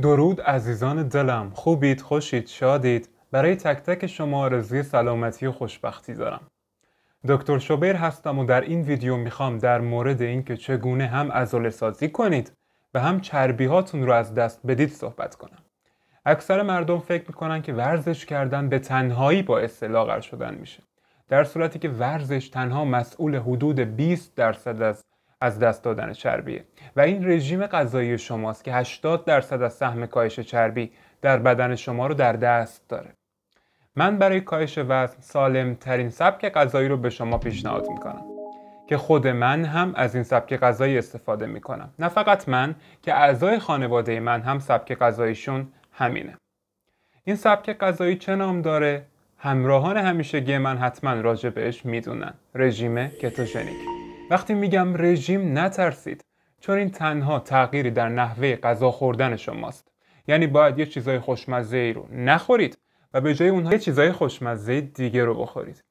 درود عزیزان دلم خوبید خوشید شادید برای تک تک شما آرزوی سلامتی و خوشبختی دارم دکتر شوبر هستم و در این ویدیو میخوام در مورد اینکه چگونه هم عضله سازی کنید و هم چربی هاتون رو از دست بدید صحبت کنم اکثر مردم فکر میکنن که ورزش کردن به تنهایی باعث لاغر شدن میشه در صورتی که ورزش تنها مسئول حدود 20 درصد از از دست دادن چربیه و این رژیم غذایی شماست که 80 درصد از سهم کاهش چربی در بدن شما رو در دست داره من برای کاهش وزن سالم ترین سبک غذایی رو به شما پیشنهاد میکنم که خود من هم از این سبک غذایی استفاده میکنم نه فقط من که اعضای خانواده من هم سبک غذاییشون همینه این سبک غذایی چه نام داره همراهان همیشگی من حتما راجع بهش میدونن رژیم کتوژنیک وقتی میگم رژیم نترسید چون این تنها تغییری در نحوه غذا خوردن شماست یعنی باید یه چیزای خوشمزه ای رو نخورید و به جای اونها یه چیزای خوشمزه دیگه رو بخورید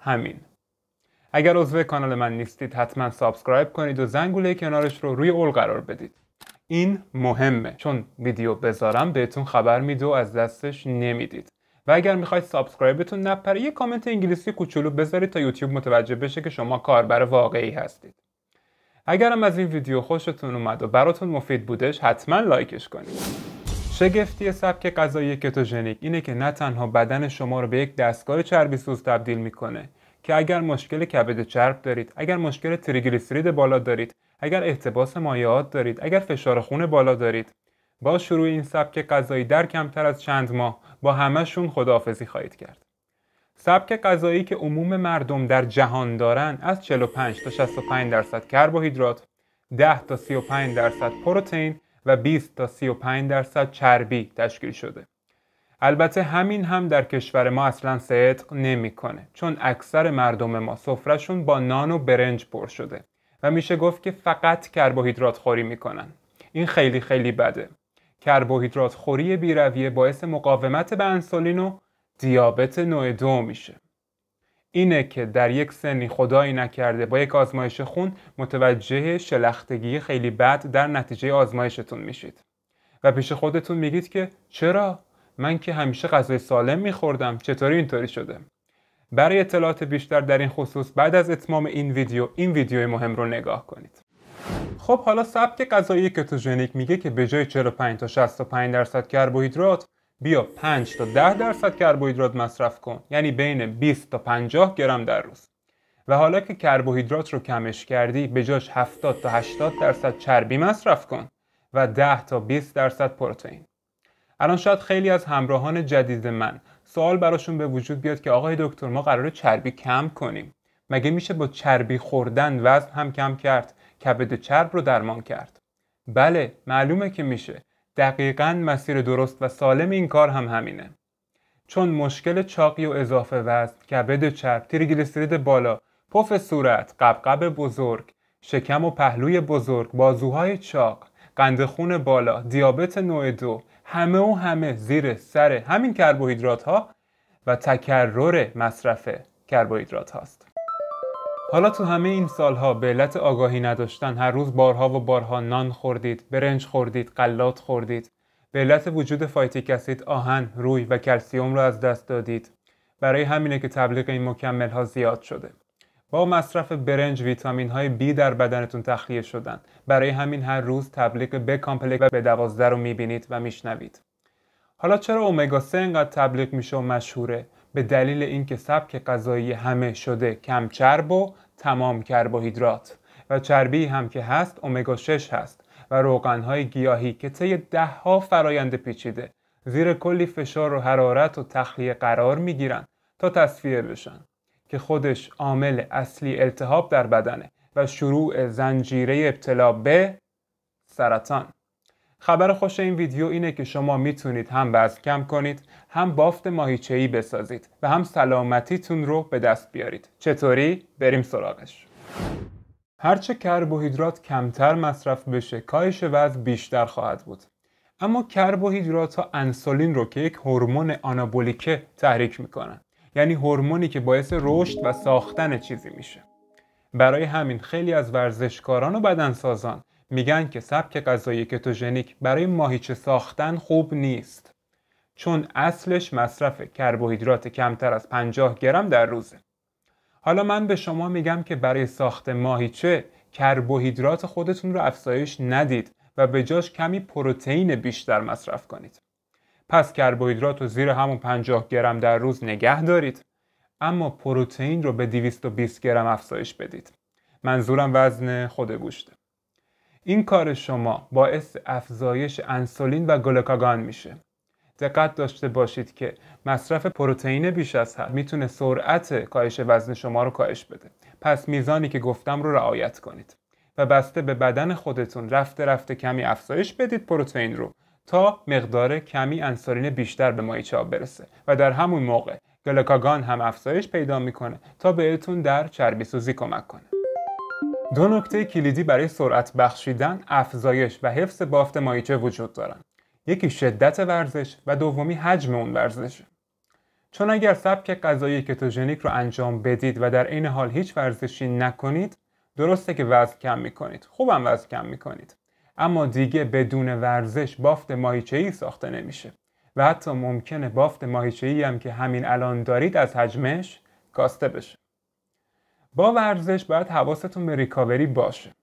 همین اگر عضو کانال من نیستید حتما سابسکرایب کنید و زنگوله کنارش رو روی اول قرار بدید این مهمه چون ویدیو بذارم بهتون خبر میده و از دستش نمیدید و اگر میخواید سابسکرایبتون نپره یه کامنت انگلیسی کوچولو بذارید تا یوتیوب متوجه بشه که شما کاربر واقعی هستید اگرم از این ویدیو خوشتون اومد و براتون مفید بودش حتما لایکش کنید شگفتی سبک غذایی کتوژنیک اینه که نه تنها بدن شما رو به یک دستگاه چربی سوز تبدیل میکنه که اگر مشکل کبد چرب دارید اگر مشکل تریگلیسیرید بالا دارید اگر احتباس مایعات دارید اگر فشار خون بالا دارید با شروع این سبک غذایی در کمتر از چند ماه با همهشون خداحافظی خواهید کرد. سبک غذایی که عموم مردم در جهان دارن از 45 تا 65 درصد کربوهیدرات، 10 تا 35 درصد پروتئین و 20 تا 35 درصد چربی تشکیل شده. البته همین هم در کشور ما اصلا صدق نمیکنه چون اکثر مردم ما سفرهشون با نان و برنج پر شده و میشه گفت که فقط کربوهیدرات خوری میکنن این خیلی خیلی بده کربوهیدرات خوری بیرویه باعث مقاومت به انسولین و دیابت نوع دو میشه اینه که در یک سنی خدایی نکرده با یک آزمایش خون متوجه شلختگی خیلی بد در نتیجه آزمایشتون میشید و پیش خودتون میگید که چرا من که همیشه غذای سالم میخوردم چطوری اینطوری شده برای اطلاعات بیشتر در این خصوص بعد از اتمام این ویدیو این ویدیو مهم رو نگاه کنید خب حالا سبک غذایی کتوژنیک میگه که به جای 45 تا 65 درصد کربوهیدرات بیا 5 تا 10 درصد کربوهیدرات مصرف کن یعنی بین 20 تا 50 گرم در روز و حالا که کربوهیدرات رو کمش کردی به جاش 70 تا 80 درصد چربی مصرف کن و 10 تا 20 درصد پروتئین الان شاید خیلی از همراهان جدید من سوال براشون به وجود بیاد که آقای دکتر ما قراره چربی کم کنیم مگه میشه با چربی خوردن وزن هم کم کرد کبد چرب رو درمان کرد. بله معلومه که میشه. دقیقا مسیر درست و سالم این کار هم همینه. چون مشکل چاقی و اضافه وزن، کبد چرب، تریگلیسیرید بالا، پف صورت، قبقب بزرگ، شکم و پهلوی بزرگ، بازوهای چاق، خون بالا، دیابت نوع دو، همه و همه زیر سر همین کربوهیدرات ها و تکرر مصرف کربوهیدرات هاست. حالا تو همه این سالها به علت آگاهی نداشتن هر روز بارها و بارها نان خوردید، برنج خوردید، قلات خوردید. به علت وجود فایتیکسید آهن، روی و کلسیوم رو از دست دادید. برای همینه که تبلیغ این مکمل ها زیاد شده. با مصرف برنج ویتامین های B در بدنتون تخلیه شدن. برای همین هر روز تبلیغ به کامپلک و به دوازده رو میبینید و میشنوید. حالا چرا اومگا 3 اینقدر تبلیغ میشه و مشهوره به دلیل اینکه سبک غذایی همه شده کم چرب و تمام کربوهیدرات و چربی هم که هست امگا 6 هست و های گیاهی که طی دهها فرایند پیچیده زیر کلی فشار و حرارت و تخلیه قرار میگیرن تا تصفیه بشن که خودش عامل اصلی التهاب در بدنه و شروع زنجیره ابتلا به سرطان خبر خوش این ویدیو اینه که شما میتونید هم وزن کم کنید هم بافت ماهیچه‌ای بسازید و هم سلامتیتون رو به دست بیارید چطوری بریم سراغش هرچه کربوهیدرات کمتر مصرف بشه کاهش وزن بیشتر خواهد بود اما کربوهیدرات ها انسولین رو که یک هورمون آنابولیکه تحریک میکنن یعنی هورمونی که باعث رشد و ساختن چیزی میشه برای همین خیلی از ورزشکاران و بدنسازان میگن که سبک غذایی کتوژنیک برای ماهیچه ساختن خوب نیست چون اصلش مصرف کربوهیدرات کمتر از 50 گرم در روزه حالا من به شما میگم که برای ساخت ماهیچه کربوهیدرات خودتون رو افزایش ندید و به جاش کمی پروتئین بیشتر مصرف کنید پس کربوهیدرات رو زیر همون 50 گرم در روز نگه دارید اما پروتئین رو به 220 گرم افزایش بدید منظورم وزن خود گوشته این کار شما باعث افزایش انسولین و گلوکاگان میشه دقت داشته باشید که مصرف پروتئین بیش از حد میتونه سرعت کاهش وزن شما رو کاهش بده پس میزانی که گفتم رو رعایت کنید و بسته به بدن خودتون رفته رفته کمی افزایش بدید پروتئین رو تا مقدار کمی انسولین بیشتر به مایچه برسه و در همون موقع گلوکاگان هم افزایش پیدا میکنه تا بهتون در چربی سوزی کمک کنه دو نکته کلیدی برای سرعت بخشیدن، افزایش و حفظ بافت ماهیچه وجود دارند. یکی شدت ورزش و دومی حجم اون ورزش. چون اگر سبک غذایی کتوژنیک رو انجام بدید و در این حال هیچ ورزشی نکنید، درسته که وزن کم میکنید. خوبم وزن کم میکنید. اما دیگه بدون ورزش بافت ماهیچه ای ساخته نمیشه و حتی ممکنه بافت ماهیچه ای هم که همین الان دارید از حجمش کاسته بشه. با ورزش باید حواستون به ریکاوری باشه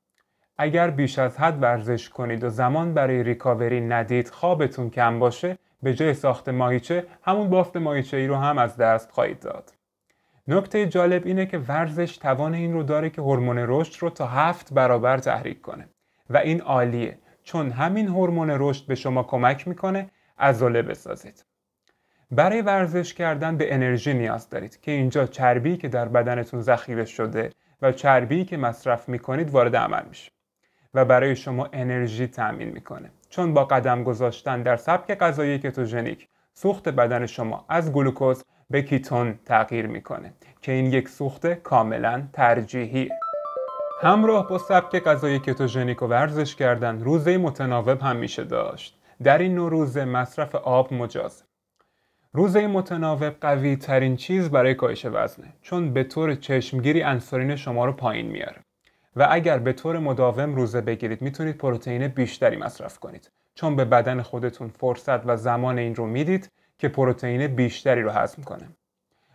اگر بیش از حد ورزش کنید و زمان برای ریکاوری ندید خوابتون کم باشه به جای ساخت ماهیچه همون بافت ماهیچه ای رو هم از دست خواهید داد نکته جالب اینه که ورزش توان این رو داره که هورمون رشد رو تا هفت برابر تحریک کنه و این عالیه چون همین هورمون رشد به شما کمک میکنه عضله بسازید برای ورزش کردن به انرژی نیاز دارید که اینجا چربی که در بدنتون ذخیره شده و چربی که مصرف میکنید وارد عمل میشه و برای شما انرژی تامین میکنه چون با قدم گذاشتن در سبک غذایی کتوژنیک سوخت بدن شما از گلوکوز به کیتون تغییر میکنه که این یک سوخت کاملا ترجیحیه همراه با سبک غذای کتوژنیک و ورزش کردن روزه متناوب هم میشه داشت در این نوع روزه مصرف آب مجاز روزه متناوب قوی ترین چیز برای کاهش وزنه چون به طور چشمگیری انسولین شما رو پایین میاره و اگر به طور مداوم روزه بگیرید میتونید پروتئین بیشتری مصرف کنید چون به بدن خودتون فرصت و زمان این رو میدید که پروتئین بیشتری رو هضم کنه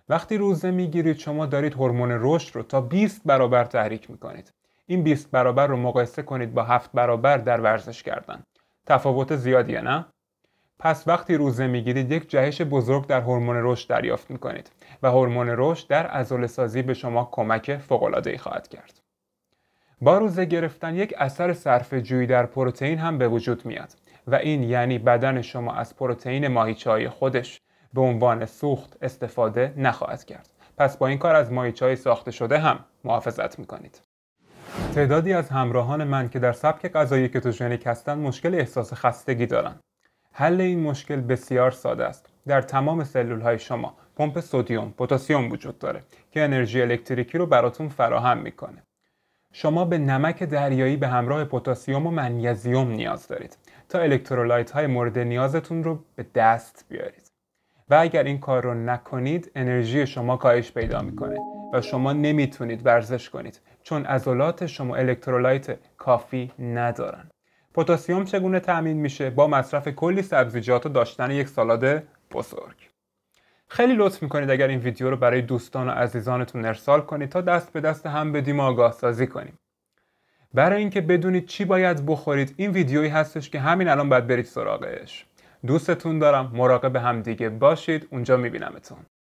وقتی روزه میگیرید شما دارید هورمون رشد رو تا 20 برابر تحریک میکنید این 20 برابر رو مقایسه کنید با 7 برابر در ورزش کردن تفاوت زیادیه نه پس وقتی روزه میگیرید یک جهش بزرگ در هورمون رشد دریافت میکنید و هورمون رشد در عضل سازی به شما کمک فوق خواهد کرد. با روزه گرفتن یک اثر صرف جویی در پروتئین هم به وجود میاد و این یعنی بدن شما از پروتئین ماهیچه‌ای خودش به عنوان سوخت استفاده نخواهد کرد. پس با این کار از ماهیچه‌ای ساخته شده هم محافظت میکنید. تعدادی از همراهان من که در سبک غذایی کتوژنیک هستند مشکل احساس خستگی دارند حل این مشکل بسیار ساده است در تمام سلول های شما پمپ سودیوم پتاسیم وجود داره که انرژی الکتریکی رو براتون فراهم میکنه شما به نمک دریایی به همراه پتاسیم و منیزیم نیاز دارید تا الکترولایت های مورد نیازتون رو به دست بیارید و اگر این کار رو نکنید انرژی شما کاهش پیدا میکنه و شما نمیتونید ورزش کنید چون عضلات شما الکترولایت کافی ندارن پتاسیم چگونه تامین میشه با مصرف کلی سبزیجات و داشتن یک سالاد بزرگ خیلی لطف میکنید اگر این ویدیو رو برای دوستان و عزیزانتون ارسال کنید تا دست به دست هم به و آگاه سازی کنیم برای اینکه بدونید چی باید بخورید این ویدیویی هستش که همین الان باید برید سراغش دوستتون دارم مراقب همدیگه باشید اونجا میبینمتون